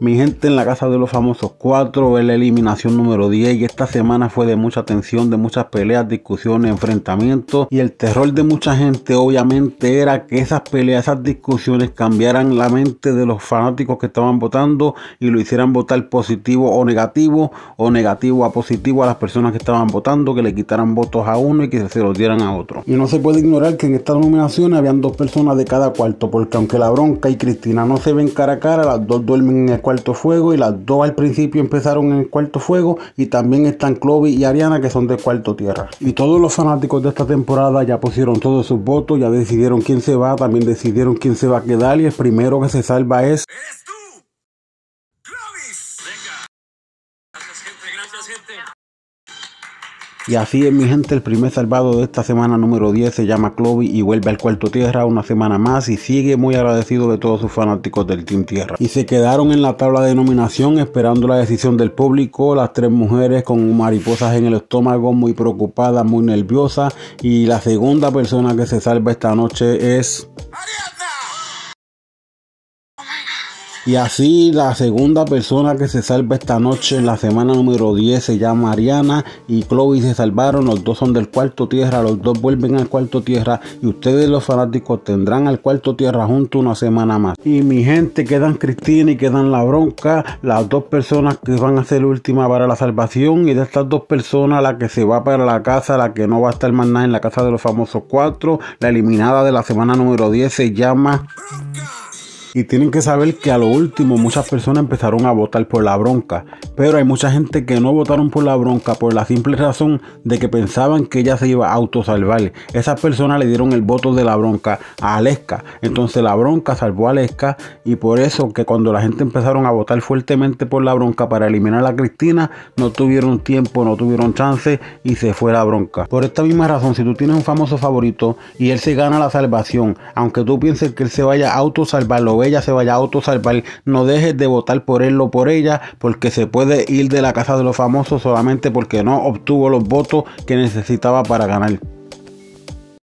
Mi gente en la casa de los famosos 4 es la eliminación número 10 y esta semana fue de mucha tensión, de muchas peleas, discusiones, enfrentamientos y el terror de mucha gente obviamente era que esas peleas, esas discusiones cambiaran la mente de los fanáticos que estaban votando y lo hicieran votar positivo o negativo o negativo a positivo a las personas que estaban votando, que le quitaran votos a uno y que se los dieran a otro. Y no se puede ignorar que en estas nominaciones habían dos personas de cada cuarto porque aunque la bronca y Cristina no se ven cara a cara, las dos duermen en el cuarto fuego y las dos al principio empezaron en el cuarto fuego y también están Clovis y Ariana que son de cuarto tierra. Y todos los fanáticos de esta temporada ya pusieron todos sus votos, ya decidieron quién se va, también decidieron quién se va a quedar y el primero que se salva es... tú! Gracias y así es mi gente, el primer salvado de esta semana número 10 se llama Chloe y vuelve al cuarto tierra una semana más y sigue muy agradecido de todos sus fanáticos del Team Tierra. Y se quedaron en la tabla de nominación esperando la decisión del público, las tres mujeres con mariposas en el estómago, muy preocupadas, muy nerviosas y la segunda persona que se salva esta noche es... Y así la segunda persona que se salva esta noche en la semana número 10 se llama Ariana y Chloe se salvaron, los dos son del cuarto tierra, los dos vuelven al cuarto tierra y ustedes los fanáticos tendrán al cuarto tierra junto una semana más. Y mi gente quedan Cristina y quedan la bronca, las dos personas que van a ser últimas para la salvación y de estas dos personas la que se va para la casa, la que no va a estar más nada en la casa de los famosos cuatro, la eliminada de la semana número 10 se llama... Y tienen que saber que a lo último muchas personas empezaron a votar por la bronca. Pero hay mucha gente que no votaron por la bronca por la simple razón de que pensaban que ella se iba a autosalvar. Esas personas le dieron el voto de la bronca a Aleska. Entonces la bronca salvó a Aleska. Y por eso que cuando la gente empezaron a votar fuertemente por la bronca para eliminar a Cristina, no tuvieron tiempo, no tuvieron chance y se fue la bronca. Por esta misma razón, si tú tienes un famoso favorito y él se gana la salvación, aunque tú pienses que él se vaya a autosalvar, lo ella se vaya a autosalvar. No dejes de votar por él o por ella porque se puede ir de la casa de los famosos solamente porque no obtuvo los votos que necesitaba para ganar.